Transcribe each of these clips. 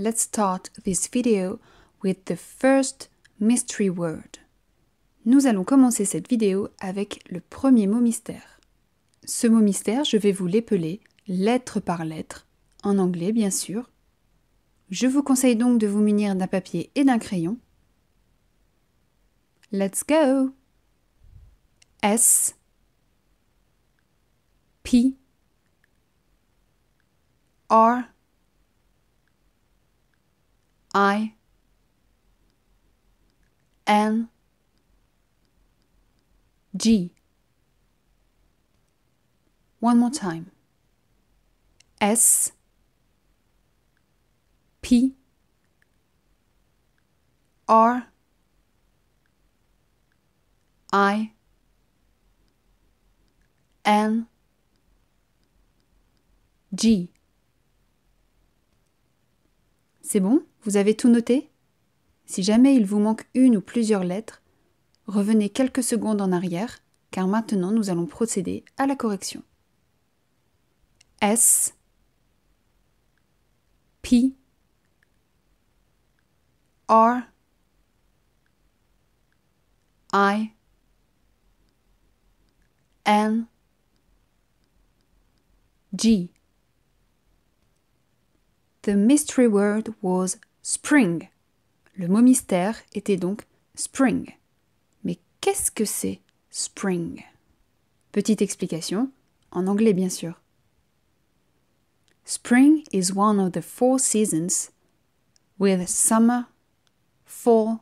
let's start this video with the first mystery word. Nous allons commencer cette vidéo avec le premier mot mystère. Ce mot mystère, je vais vous l'épeler lettre par lettre, en anglais bien sûr. Je vous conseille donc de vous munir d'un papier et d'un crayon. Let's go! S P R I N G. One more time. S P R I N G. C'est bon Vous avez tout noté Si jamais il vous manque une ou plusieurs lettres, revenez quelques secondes en arrière, car maintenant nous allons procéder à la correction. S P R I N G The mystery word was spring. Le mot mystère était donc spring. Mais qu'est-ce que c'est spring Petite explication, en anglais bien sûr. Spring is one of the four seasons with summer, fall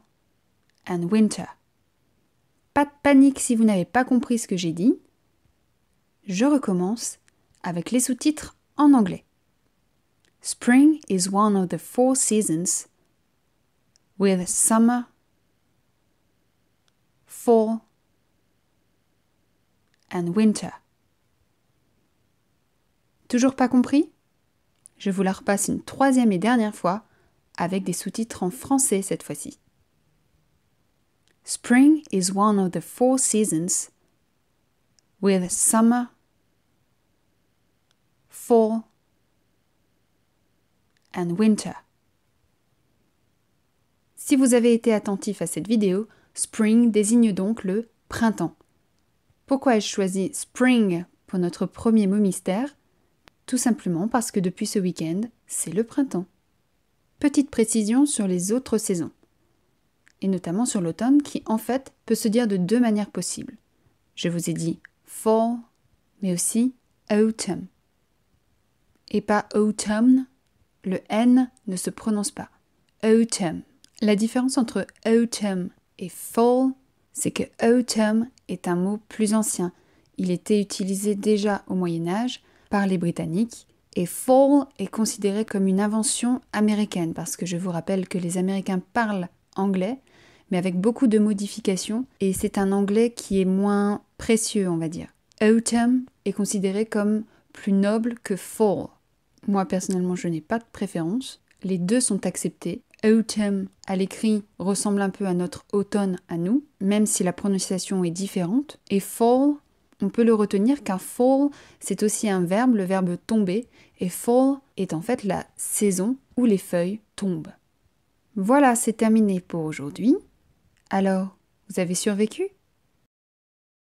and winter. Pas de panique si vous n'avez pas compris ce que j'ai dit. Je recommence avec les sous-titres en anglais. Spring is one of the four seasons with summer, fall, and winter. Toujours pas compris Je vous la repasse une troisième et dernière fois avec des sous-titres en français cette fois-ci. Spring is one of the four seasons with summer, fall, and winter. Si vous avez été attentif à cette vidéo, spring désigne donc le printemps. Pourquoi ai-je choisi spring pour notre premier mot mystère Tout simplement parce que depuis ce week-end, c'est le printemps. Petite précision sur les autres saisons, et notamment sur l'automne qui en fait peut se dire de deux manières possibles. Je vous ai dit fall, mais aussi autumn. Et pas autumn le N ne se prononce pas. Autumn. La différence entre autumn et fall, c'est que autumn est un mot plus ancien. Il était utilisé déjà au Moyen Âge par les Britanniques et fall est considéré comme une invention américaine parce que je vous rappelle que les Américains parlent anglais mais avec beaucoup de modifications et c'est un anglais qui est moins précieux on va dire. Autumn est considéré comme plus noble que fall. Moi personnellement, je n'ai pas de préférence. Les deux sont acceptés. Autumn à l'écrit ressemble un peu à notre automne à nous, même si la prononciation est différente. Et fall, on peut le retenir car fall, c'est aussi un verbe, le verbe tomber, et fall est en fait la saison où les feuilles tombent. Voilà, c'est terminé pour aujourd'hui. Alors, vous avez survécu